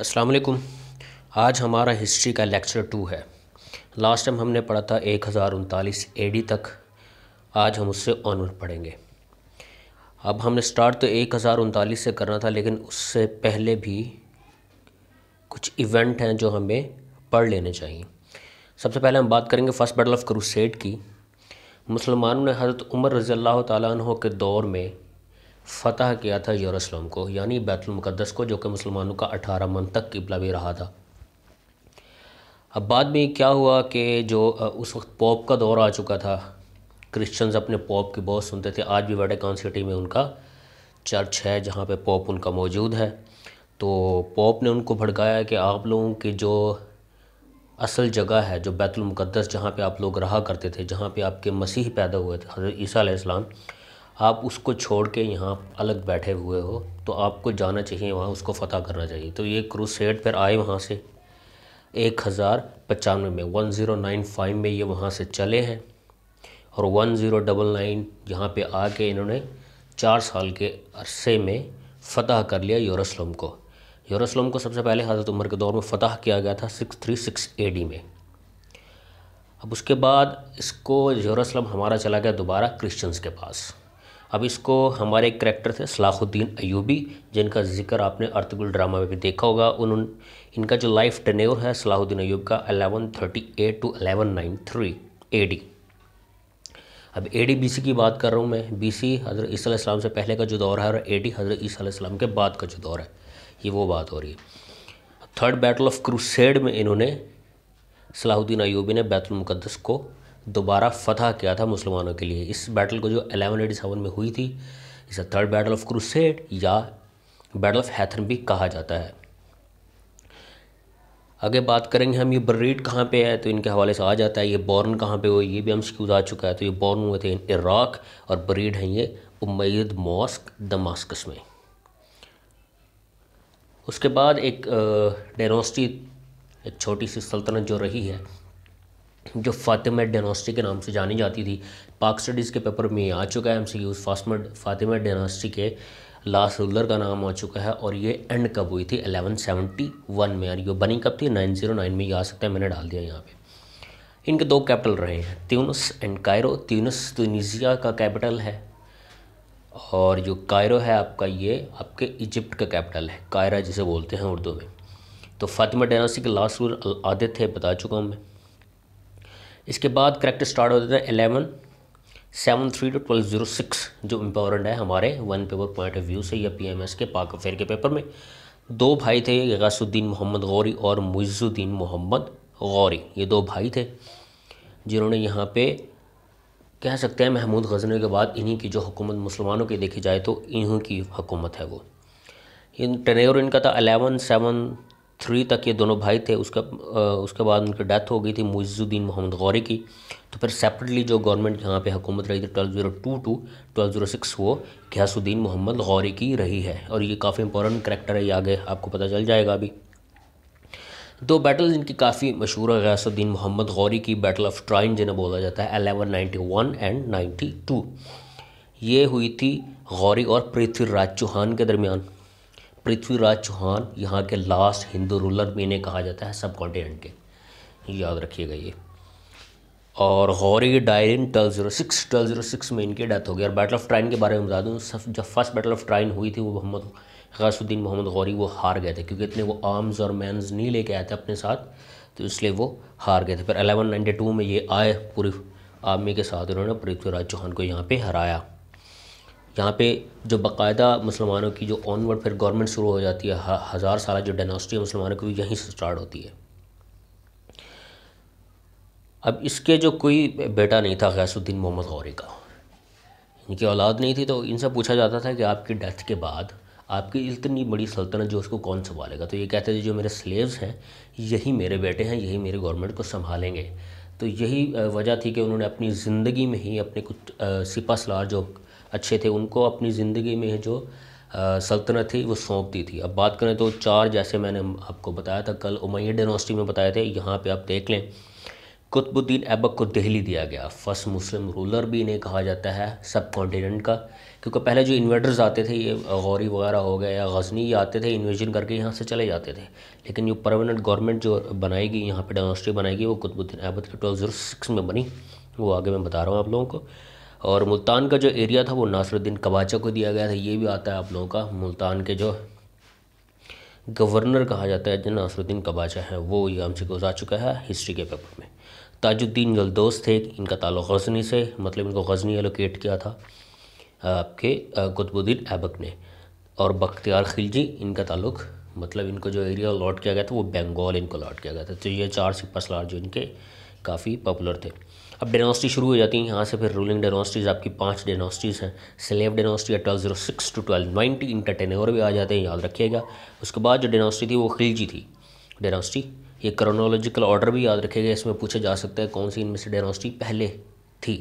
अस्सलाम वालेकुम आज हमारा हिस्ट्री का लेक्चर टू है लास्ट टाइम हमने पढ़ा था एक हज़ार उनतालीस एडी तक आज हम उससे ऑनवर्ड पढ़ेंगे अब हमने स्टार्ट तो एक हज़ार उनतालीस से करना था लेकिन उससे पहले भी कुछ इवेंट हैं जो हमें पढ़ लेने चाहिए सबसे पहले हम बात करेंगे फ़र्स्ट बैटल ऑफ क्रूसेड की मुसलमानों ने हज़रत उमर रज़ी अल्लाह तु के दौर में फ़तह किया था यरूशलेम को यानी बैतुलमक़दस को जो कि मुसलमानों का अठारह मन तक किबला भी रहा था अब बाद में क्या हुआ कि जो उस वक्त पॉप का दौर आ चुका था क्रिश्चियंस अपने पॉप की बहुत सुनते थे आज भी वेटिकन सिटी में उनका चर्च है जहाँ पे पॉप उनका मौजूद है तो पॉप ने उनको भड़काया कि आप लोगों की जो असल जगह है जो बैतुलमक़दस जहाँ पे आप लोग रहा करते थे जहाँ पे आपके मसीह पैदा हुए थे हज़रत ईसा इस्लाम आप उसको छोड़ के यहाँ अलग बैठे हुए हो तो आपको जाना चाहिए वहाँ उसको फतह करना चाहिए तो ये सेट पर आए वहाँ से एक हज़ार पचानवे में वन ज़ीरो नाइन फाइव में ये वहाँ से चले हैं और वन ज़ीरो डबल नाइन यहाँ पर आके इन्होंने चार साल के अरसे में फ़तह कर लिया यूरोसलम को यूरोसलम को सबसे पहले हज़रत उमर के दौर में फ़तह किया गया था six three six A D में अब उसके बाद इसको यूरोसलम हमारा चला गया दोबारा क्रिश्चियंस के पास अब इसको हमारे एक करेक्टर थे सलाहुद्दीन अयूबी जिनका जिक्र आपने अर्तगुल ड्रामा में भी देखा होगा उन्होंने इनका जो लाइफ टनेवर है सलाहुद्दीन अयूब का eleven thirty eight to eleven ninety three A D अब ए डी बी सी की बात कर रहा हूँ मैं बी सी हज़रत ईसीम से पहले का जो दौर है और ए डी हज़रत ईसीम के बाद का जो दौर है ये वो बात हो रही है थर्ड बैटल ऑफ क्रूसेड में इन्होंने सलाहुद्दीन अयूबी ने बैतुलमक़दस को दोबारा फतह किया था मुसलमानों के लिए इस बैटल को जो एलेवन एटी सेवन में हुई थी इसे थर्ड बैटल ऑफ क्रूसेड या बैटल ऑफ हैथन भी कहा जाता है आगे बात करेंगे हम ये बर्रीड कहाँ पे है तो इनके हवाले से आ जाता है ये बॉर्न कहाँ पे हुई ये भी हम स्क्यूज़ आ चुका है तो ये बॉर्न हुए थे इराक और बरीड हैं ये उमैद मॉस्क दमास्कस में उसके बाद एक डेनोस्टी एक छोटी सी सल्तनत जो रही है जो फातिमा डेनास्टी के नाम से जानी जाती थी पाक स्टडीज़ के पेपर में आ चुका है M C Qs Fatima dynasty के लास्ट रूलर का नाम आ चुका है और ये एंड कब हुई थी 1171 में और ये बनी कब थी 909 में ये आ सकता है मैंने डाल दिया यहाँ पे इनके दो कैपिटल रहे हैं Tunis and Cairo Tunis Tunisia का कैपिटल है और जो कायरो है आपका ये आपके इजिप्ट का कैपिटल है कायरा जिसे बोलते हैं उर्दू में तो फातिमा डेनासी के लास्ट रूलर आदे थे बता चुका हूँ मैं इसके बाद करेक्ट स्टार्ट हो जाता है eleven seven three to twelve zero six जो इंपॉर्टेंट है हमारे one paper point of view से या पीएमएस के पाक अफेयर के पेपर में दो भाई थे गसुद्दीन मोहम्मद गौरी और मुइजुद्दीन मोहम्मद गौरी ये दो भाई थे जिन्होंने यहाँ पे कह सकते हैं महमूद गजनवी के बाद इन्हीं की जो हुकूमत मुसलमानों की देखी जाए तो इन्हीं की हुकूमत है वो इन टेन्योर इनका था अलेवन सेवन थ्री तक ये दोनों भाई थे उसका उसके बाद उनकी डेथ हो गई थी मुइजुद्दीन मोहम्मद गौरी की तो फिर सेपरेटली जो गवर्नमेंट यहाँ पे हुकूमत रही थी twelve zero two to twelve zero six वो घियासुद्दीन मोहम्मद गौरी की रही है और ये काफ़ी इंपॉर्टेंट करेक्टर है ये आगे आपको पता चल जाएगा अभी दो बैटल जिनकी काफ़ी मशहूर है गयासुद्दीन मोहम्मद गौरी की बैटल ऑफ ट्राइन जिन्हें बोला जाता है eleven ninety one and ninety two ये हुई थी गौरी और पृथ्वीराज चौहान के दरमियान पृथ्वीराज चौहान यहाँ के लास्ट हिंदू रूलर भी इन्हें कहा जाता है सब कॉन्टिनेंट के याद रखिएगा ये और गौरी डायरिन twelve zero six twelve zero six में इनकी डेथ हो गई और बैटल ऑफ ट्राइन के बारे में बता दूँ जब फर्स्ट बैटल ऑफ ट्राइन हुई थी वो मोहम्मद गसुद्दीन मोहम्मद गौरी वो हार गए थे क्योंकि इतने वो आर्म्स और मैंस नहीं लेके आए थे अपने साथ तो इसलिए वो हार गए थे फिर अलेवन नाइन्टी टू में ये आए पूरी आर्मी के साथ उन्होंने पृथ्वीराज चौहान को यहाँ पर हराया यहाँ पे जो बाकायदा मुसलमानों की जो ऑनवर्ड फिर गवर्नमेंट शुरू हो जाती है हज़ार साल जो डायनास्टी है मुसलमानों की यहीं से स्टार्ट होती है अब इसके जो कोई बेटा नहीं था गैसुद्दीन मोहम्मद गौरी का इनकी औलाद नहीं थी तो इनसे पूछा जाता था कि आपकी डेथ के बाद आपकी इतनी बड़ी सल्तनत जो उसको कौन संभालेगा तो ये कहते थे जो मेरे स्लेव्स हैं यही मेरे बेटे हैं यही मेरे गवर्नमेंट को संभालेंगे तो यही वजह थी कि उन्होंने अपनी ज़िंदगी में ही अपने कुछ सिपा सलार जो अच्छे थे उनको अपनी ज़िंदगी में जो सल्तनत थी वो सौंप दी थी अब बात करें तो चार जैसे मैंने आपको बताया था कल उमैया डायनेस्टी में बताए थे यहाँ पे आप देख लें कुतुबुद्दीन ऐबक को दिल्ली दिया गया फर्स्ट मुस्लिम रूलर भी इन्हें कहा जाता है सब कॉन्टीनेंट का क्योंकि पहले जो इन्वेटर्स आते थे ये गौरी वगैरह हो गया या गजनी ये आते थे इन्वेजन करके यहाँ से चले जाते थे लेकिन जो परमानेंट गवर्नमेंट जो बनाएगी यहाँ पर डायनेस्टी बनाएगी वो कुतुबुद्दीन ऐबक के ट्वेल्व में बनी वो आगे मैं बता रहा हूँ आप लोगों को और मुल्तान का जो एरिया था वो नासरुद्दीन कबाचा को दिया गया था ये भी आता है आप लोगों का मुल्तान के जो गवर्नर कहा जाता है जो नासरुद्दीन कबाचा है वो ये हमसे गुजार चुका है हिस्ट्री के पेपर में ताजुद्दीन यलदोस थे इनका ताल्लुक गजनी से मतलब इनको गजनी एलोकेट किया था आपके कुतबुद्दीन ऐबक ने और बख्तियार खिलजी इनका ताल्लुक मतलब इनको जो एरिया अलॉट किया गया था वो बंगाल इनको अलॉट किया गया था तो ये चार सिपसलार जो इनके काफ़ी पॉपुलर थे अब डेनोस्टी शुरू हो जाती है यहाँ से फिर रूलिंग डेनोस्टीज़ आपकी पांच डेनोस्टीज़ हैं स्लेव डेनोस्टी है twelve zero six to twelve ninety इनका और भी आ जाते हैं याद रखिएगा उसके बाद जो डेनोस्टी थी वो खिलजी थी डेनोस्टी ये क्रोनोलॉजिकल ऑर्डर भी याद रखेगा इसमें पूछा जा सकता है कौन सी इनमें से डेनोस्टी पहले थी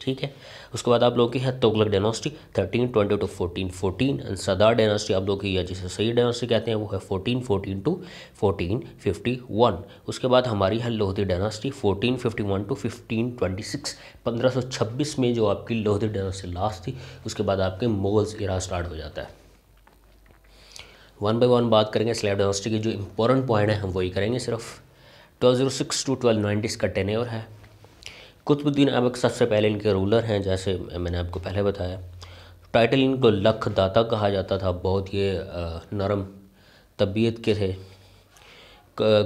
ठीक है उसके बाद आप लोग की है Tughlaq dynasty thirteen twenty to fourteen fourteen and सदार डायनास्टी आप लोग की या जिसे सही डायनास्टी कहते हैं वो है fourteen fourteen to fourteen fifty one उसके बाद हमारी है Lodi dynasty fourteen fifty one to fifteen twenty six पंद्रह सौ छब्बीस में जो आपकी लोहदी डायनास्टी लास्ट थी उसके बाद आपके मोगल्स इरा स्टार्ट हो जाता है वन बाई वन बात करेंगे स्लैब डायनास्टी के जो इंपॉर्टेंट पॉइंट है हम वही करेंगे सिर्फ twelve zero six to twelve nineties का टेन है कुतुबुद्दीन ऐबक सबसे पहले इनके रूलर हैं जैसे मैंने आपको पहले बताया टाइटल इनको लख दाता कहा जाता था बहुत ये नरम तबीयत के थे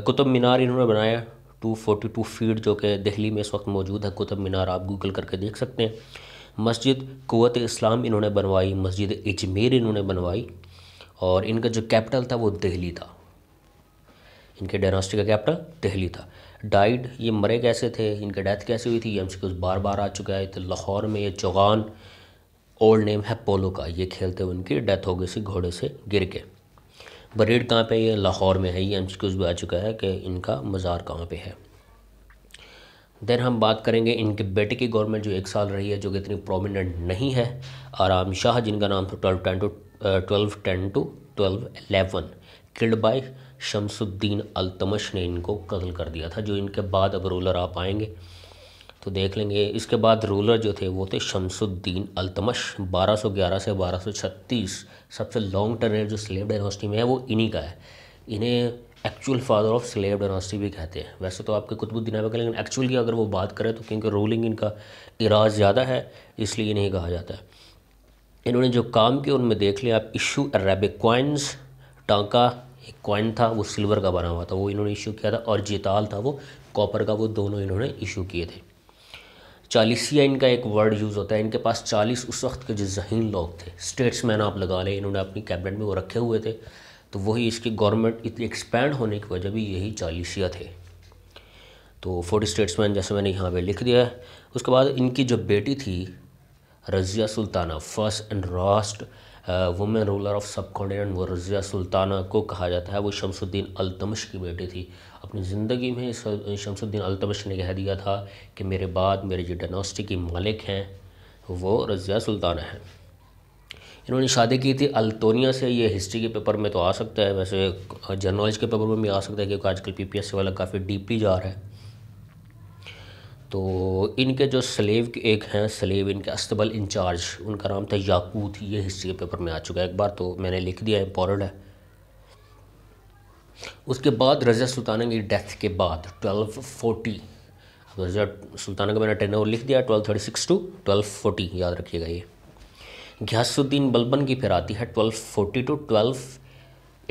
कुतुब मीनार इन्होंने बनाया 242 फीट जो कि दिल्ली में इस वक्त मौजूद है कुतुब मीनार आप गूगल करके देख सकते हैं मस्जिद कुत इस्लाम इन्होंने बनवाई मस्जिद अजमेर इन्होंने बनवाई और इनका जो कैपिटल था वो दिल्ली था इनके डायनास्टी का कैपिटल दहली था डाइड ये मरे कैसे थे इनकी डेथ कैसे हुई थी ये कुछ बार बार आ चुका है तो लाहौर में ये चौगान ओल्ड नेम है पोलो का ये खेलते हुए उनकी डेथ हो गई सी घोड़े से गिर के बरेड कहाँ पे ये लाहौर में है ये कुछ भी आ चुका है कि इनका मज़ार कहाँ पे है देन हम बात करेंगे इनके बेटे की गवर्नमेंट जो एक साल रही है जो कि इतनी प्रोमिनेंट नहीं है आराम शाह जिनका नाम था twelve ten to twelve ten to twelve eleven killed by Shamsuddin Altamash ने इनको कत्ल कर दिया था जो इनके बाद अब रोलर आप आएंगे तो देख लेंगे इसके बाद रूलर जो थे वो थे शमसुद्दीन अलतमश 1211 से 1236 सबसे लॉन्ग टर्म जो स्लेव डायनेस्टी में है वो इन्हीं का है इन्हें actual father of slave dynasty भी कहते हैं वैसे तो आपके कुतुबुद्दीन ऐबक लेकिन एक्चुअल की अगर वो बात करें तो क्योंकि रूलिंग इनका इराज ज़्यादा है इसलिए इन्हें कहा जाता है इन्होंने जो काम किया उनमें देख लिया आप इशू अरेबिक क्वाइंस टांका एक कॉइन था वो सिल्वर का बना हुआ था वो इन्होंने इशू किया था और जेताल था वो कॉपर का वो दोनों इन्होंने इशू किए थे चालीसिया इनका एक वर्ड यूज़ होता है इनके पास चालीस उस वक्त के जो जहीन लोग थे स्टेट्समैन आप लगा लें इन्होंने अपनी कैबिनेट में वो रखे हुए थे तो वही इसकी गवर्नमेंट इतनी एक्सपैंड होने की वजह भी यही चालीसिया थे तो फोर्टी स्टेट्समैन जैसे मैंने यहाँ पे लिख दिया है उसके बाद इनकी जो बेटी थी Razia Sultana first and last women ruler of subcontinent Razia Sultana को कहा जाता है वो शमसुद्दीन अलतमश की बेटी थी अपनी ज़िंदगी में शमसुद्दीन अलतमश ने कह दिया था कि मेरे बाद मेरे जो डायनास्टी की मालिक हैं वो रजिया सुल्ताना हैं इन्होंने शादी की थी अल्तोनिया से ये हिस्ट्री के पेपर में तो आ सकता है वैसे जर्नलॉज के पेपर में भी आ सकता है क्योंकि आजकल पीपीएससी वाला काफ़ी डीपली जा रहा है तो इनके जो स्लेव के एक हैं स्लेव इनके अस्तबल इंचार्ज उनका नाम था याकूत ये हिस्ट्री के पेपर में आ चुका है एक बार तो मैंने लिख दिया इम्पोर्टेंट है उसके बाद रज़ा सुल्ताना की डेथ के बाद ट्वेल्व अब रज़ा सुल्ताना का मैंने और लिख दिया 1236 thirty six to twelve forty याद रखिएगा ये ग्यासुद्दीन बलबन की फिर आती है twelve forty to twelve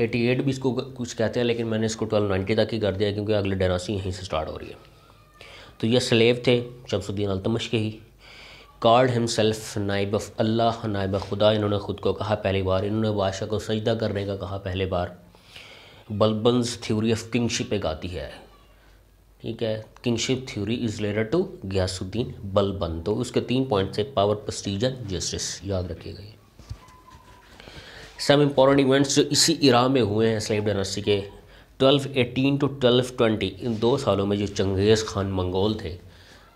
eighty eight भी इसको कुछ कहते हैं लेकिन मैंने इसको ट्वेल्व नाइन्टी तक ही कर दिया क्योंकि अगले डेनासी यहीं से स्टार्ट हो रही है तो ये स्लेव थे शमसुद्दीन अलतमश के ही कार्ड हिमसेल्फ नाइब अल्लाह नाइब खुदा इन्होंने ख़ुद को कहा पहली बार इन्होंने बादशाह को सजदा करने का कहा पहले बार बलबंस थ्योरी ऑफ किंगशिप एक आती है ठीक है kingship theory is related to Ghiyasuddin Balban तो उसके तीन पॉइंट है पावर प्रस्टीजन जस्टिस याद रखे गए सम इम्पोर्टेंट इवेंट्स जो इसी इरा में हुए हैं स्लेब डायनेस्टी के 1218 टू 1220 इन दो सालों में जो चंगेज़ खान मंगोल थे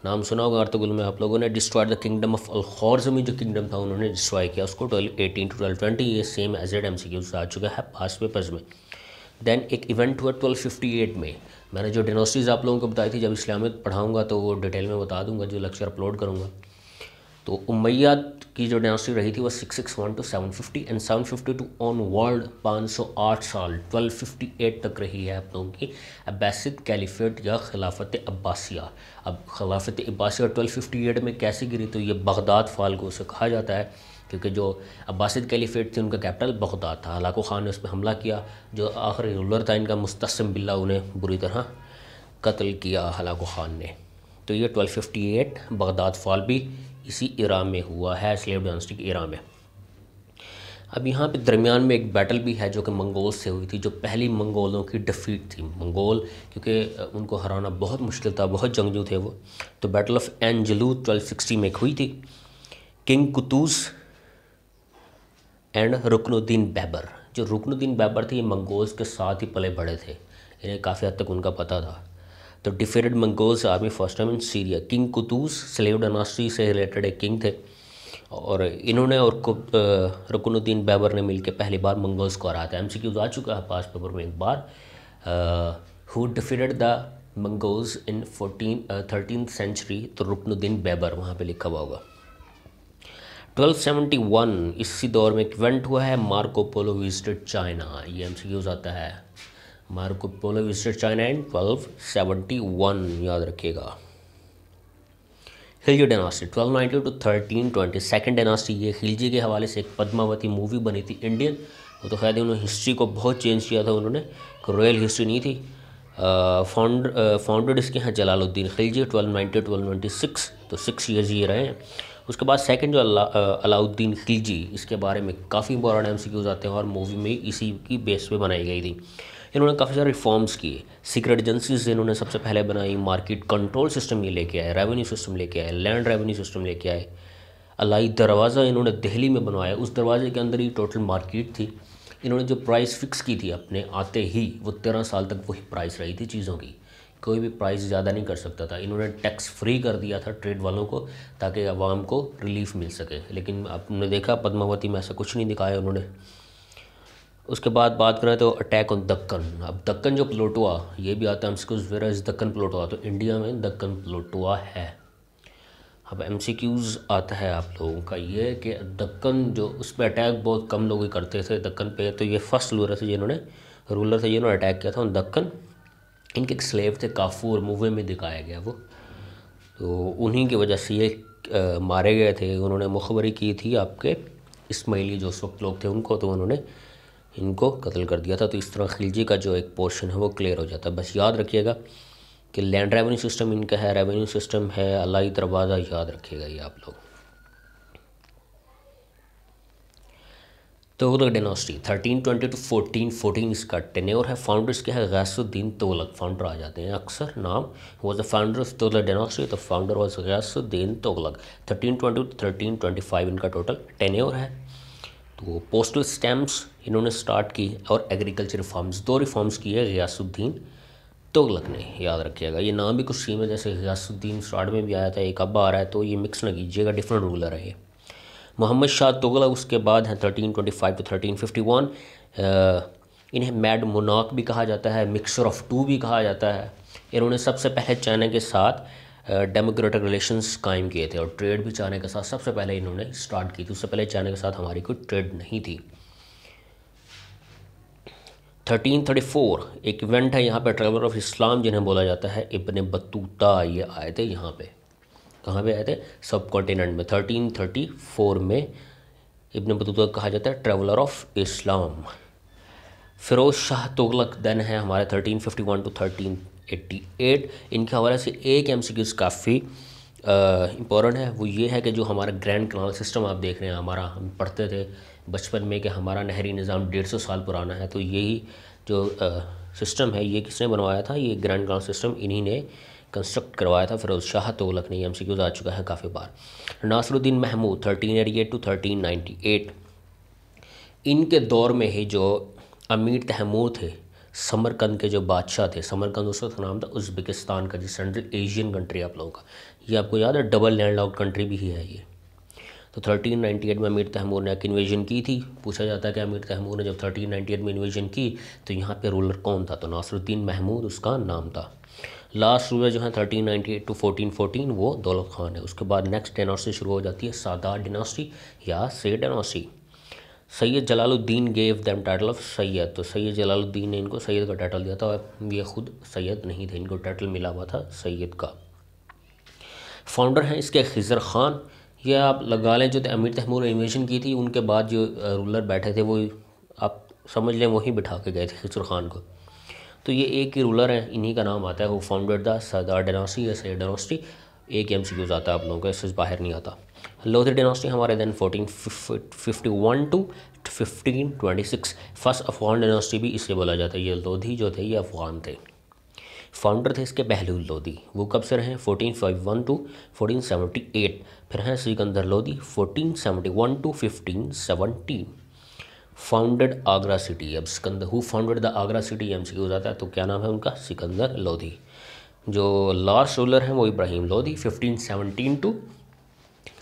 नाम सुना होगा अर्तगुल में आप लोगों ने destroy the kingdom of al Khwarizmi जो किंगडम था उन्होंने डिस्ट्रॉय किया उसको twelve eighteen to twelve twenty ये same as ad M C Qs आ चुका है पास पेपर्स में दैन एक इवेंट हुआ ट्वेल्व फिफ्टी एट में मैंने जो डेनोस्टीज़ आप लोगों को बताई थी जब इस्लामिक पढ़ाऊँगा तो वो डिटेल में बता दूंगा जो लेक्चर अपलोड करूँगा तो उमैया की जो डायनेस्टी रही थी वो six six one to seven fifty and seven fifty to on world पाँच सौ आठ साल ट्वेल्व फिफ्टी एट तक रही है आप लोगों की अब्बासिद कैलिफेट या खिलाफत अब्बासिया अब खिलाफत अब्बासिया ट्वेल्व फिफ्टी एट में कैसे गिरी तो ये बगदाद फाल को उसे कहा जाता है क्योंकि जो अब्बासिद कैलिफेट थी उनका कैपिटल बगदाद था हलाकू खान ने उस पर हमला किया जो आखिरी रूलर था इनका मुस्तसम बिल्ला उन्हें बुरी तरह कत्ल किया हलाकू खान ने तो ये एट बगदाद फॉल भी इसी इरा में हुआ है स्लेव डायनेस्टिक इरा में अब यहाँ पे दरमियान में एक बैटल भी है जो कि मंगोल से हुई थी जो पहली मंगोलों की डिफीट थी मंगोल क्योंकि उनको हराना बहुत मुश्किल था बहुत जंगजू थे वो तो बैटल ऑफ एंजलू 1260 में हुई थी king Qutuz and Ruknuddin Baibar जो रुकनुद्दीन बैबर थे ये मंगोल्स के साथ ही पले बड़े थे इन्हें काफ़ी हद तक उनका पता था तो defeated Mongols army first time in Syria king Qutuz slave dynasty से रिलेटेड एक किंग थे और इन्होंने और रुकनुद्दीन बैबर ने मिलकर पहली बार मंगोल्स को हराया था एम सी आ चुका है पास पेपर में एक बार who defeated the Mongols in fourteen thirteen century तो रुकनुद्दीन बैबर वहाँ पे लिखा हुआ होगा 1271 इसी दौर में एक इवेंट हुआ है मार्को पोलो विजिटेड चाइना ये एम सी आता है Marco Polo China and twelve seventy one याद रखिएगा Khilji dynasty ninety to thirteen twenty second dynasty ये खिलजी के हवाले से एक पद्मावती मूवी बनी थी इंडियन वो तो खैर उन्होंने हिस्ट्री को बहुत चेंज किया था उन्होंने रॉयल हिस्ट्री नहीं थी फाउंड फाउंडेड इसके हैं जलालुद्दीन खिलजी ट्वेल्व 1290 सिक्स तो सिक्स ईयर्स ये रहे हैं उसके बाद सेकेंड जो अला, अलाउद्दीन खिलजी इसके बारे में काफ़ी इंपॉर्टेंट एम आते हैं और मूवी में इसी की बेस पर बनाई गई थी इन्होंने काफ़ी सारे रिफॉर्म्स किए सीक्रेट एजेंसीज इन्होंने सबसे पहले बनाई मार्केट कंट्रोल सिस्टम ये लेके आए रेवेन्यू सिस्टम लेके आए लैंड रेवेन्यू सिस्टम लेके आए अलाई दरवाज़ा इन्होंने दिल्ली में बनवाया उस दरवाजे के अंदर ही टोटल मार्केट थी इन्होंने जो प्राइस फिक्स की थी अपने आते ही वो तेरह साल तक वही प्राइस रही थी चीज़ों की कोई भी प्राइस ज़्यादा नहीं कर सकता था इन्होंने टैक्स फ्री कर दिया था ट्रेड वालों को ताकि आवाम को रिलीफ मिल सके लेकिन आपने देखा पद्मावती में ऐसा कुछ नहीं दिखाया उन्होंने उसके बाद बात करें तो अटैक ऑन दक्कन अब दक्कन जो प्लोटोआ ये भी आता है एमसीक्यूज वेरा दक्कन प्लोटोआ तो इंडिया में दक्कन प्लोटोआ है अब क्यूज आता है आप लोगों का ये कि दक्कन जो उस पर अटैक बहुत कम लोग ही करते थे दक्कन पे तो ये फर्स्ट रूलर थे जिन्होंने रूलर थे जिन्होंने अटैक किया था उन दक्कन इनके एक स्लेव थे काफू और मूवे में दिखाया गया वो तो उन्हीं की वजह से ये मारे गए थे उन्होंने मुखबरी की थी आपके इसमाइली जो उस वक्त लोग थे उनको तो उन्होंने इनको कत्ल कर दिया था तो इस तरह खिलजी का जो एक पोर्शन है वो क्लियर हो जाता है बस याद रखिएगा कि लैंड रेवेन्यू सिस्टम इनका है रेवेन्यू सिस्टम है अलाई दरवाज़ा याद रखिएगा ये आप लोग Tughlaq dynasty thirteen twenty to fourteen fourteen इसका टेन्योर है फाउंडर्स के है गैसुद्दीन तोलक फाउंडर आ जाते हैं अक्सर नाम was the founder of Tughlaq dynasty तो founder was Ghiyasuddin Tughlaq thirteen twenty to thirteen twenty five इनका टोटल टेन्योर है तो पोस्टल स्टैम्प्स इन्होंने स्टार्ट की और एग्रीकल्चर रिफॉर्म्स दो रिफॉर्म्स किए गयासुद्दीन तुगलक ने याद रखिएगा ये नाम भी कुछ सीम है जैसे गयासुद्दीन स्टार्ट में भी आया था एक अब आ रहा है तो ये मिक्स ना कीजिएगा डिफरेंट रूलर है ये मोहम्मद शाह तुगलक उसके बाद हैं thirteen twenty five to thirteen fifty one इन्हें मैड मोनाक भी कहा जाता है मिक्सर ऑफ टू भी कहा जाता है इन्होंने सबसे पहले चाइना के साथ डेमोक्रेटिक रिलेशंस कायम किए थे और ट्रेड भी चाइना के साथ सबसे पहले इन्होंने स्टार्ट की थी उससे पहले चाइना के साथ हमारी कोई ट्रेड नहीं थी थर्टीन थर्टी फोर एक इवेंट है यहाँ पे ट्रेवलर ऑफ इस्लाम जिन्हें बोला जाता है इबन बतूता ये आए थे यहाँ पे कहाँ पे आए थे सब कॉन्टिनेंट में थर्टीन थर्टी फोर में इबन बतूता कहा जाता है traveller of Islam Firoz Shah Tughlaq then है हमारे 1351 टू 1388 इनके हवाले से एक एम सी काफ़ी इंपॉर्टेंट है वो ये है कि जो हमारा ग्रैंड कनाल सिस्टम आप देख रहे हैं हमारा हम पढ़ते थे बचपन में कि हमारा नहरी निज़ाम डेढ़ सौ साल पुराना है तो यही जो आ, सिस्टम है ये किसने बनवाया था ये ग्रैंड कनाल सिस्टम इन्हीं ने कंस्ट्रक्ट करवाया था फिरोज शाह तुगलक ने एम सी आ चुका है काफ़ी बार Nasiruddin Mahmud thirteen eighty eight to thirteen ninety eight इनके दौर में ही जो अमीर तहमूर थे समरकंद के जो बादशाह थे समरकंद उस वक्त नाम था उज़्बेकिस्तान का जी सेंट्रल एशियन कंट्री आप लोगों का ये आपको याद है डबल लैंड लॉक कंट्री भी ही है ये तो 1398 में अमीर तहमूर ने एक इन्वेजन की थी पूछा जाता है कि अमीर तहमूर ने जब 1398 में इन्वेजन की तो यहाँ पे रूलर कौन था तो नासरुद्दीन महमूद उसका नाम था लास्ट रूलर जो है 1398 टू 1414 वो दौलत खान है उसके बाद नेक्स्ट डेनास्टी शुरू हो जाती है सादार डिनासी या से dynasty Sayyid Jalaluddin gave them title of Sayyid तो सैयद जलालुद्दीन ने इनको सैयद का टाइटल दिया था और ये खुद सैयद नहीं थे इनको टाइटल मिला हुआ था सैयद का फाउंडर हैं इसके खिजर खान ये आप लगा लें जो अमीर तहमूर ने इन्वेशन की थी उनके बाद जो रूलर बैठे थे वो आप समझ लें वहीं बिठा के गए थे खिजर खान को तो ये एक ही रूलर हैं इन्हीं का नाम आता है वो फाउंडर द सरदार डेनासी या सैद डेनास्टी एक एम सी आता है आप लोगों का इससे बाहर नहीं आता लोधी डायनास्टी हमारे then fourteen fifty one to fifteen twenty six first Afghan dynasty भी इसे बोला जाता है ये लोधी जो थे ये अफगान थे फाउंडर थे इसके बहलूल लोधी वो कब से रहे fourteen five one to fourteen seventy eight फिर हैं Sikandar Lodhi fourteen seventy one to fifteen seventy founded Agra city अब Sikandar who founded the Agra city M C जाता है तो क्या नाम है उनका सिकंदर लोधी जो लास्ट रूलर हैं वो Ibrahim Lodhi fifteen seventeen to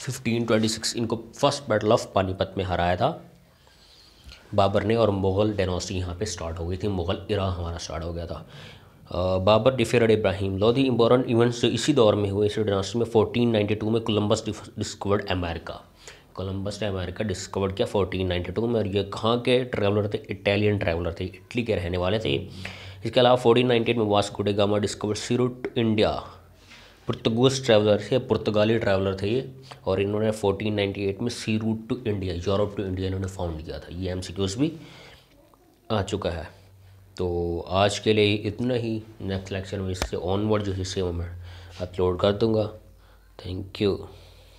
fifteen twenty six इनको फर्स्ट बैटल ऑफ पानीपत में हराया था बाबर ने और मुग़ल डेनोसी यहाँ पे स्टार्ट हो गई थी मुग़ल इरा हमारा स्टार्ट हो गया था Babur defeated Ibrahim Lodhi important events जो इसी दौर में हुए इसी डेनोसी में टू में कोलम्बस डिस्कवर्ड अमेरिका कोलंबस ने अमेरिका डिस्कवर्ड किया टू में और ये कहाँ के ट्रैवलर थे इटालियन ट्रैवलर थे इटली के रहने वाले थे इसके अलावा 1498 में Vasco da Gama discover sea route India Portuguese traveller थे पुर्तगाली ट्रैवलर थे ये और इन्होंने 1498 में sea route to India Europe to India इन्होंने फाउंड किया था ये एम भी आ चुका है तो आज के लिए इतना ही नेक्स्ट लेक्चर में इससे ऑनवर्ड जो हिस्से में मैं अपलोड कर दूँगा थैंक यू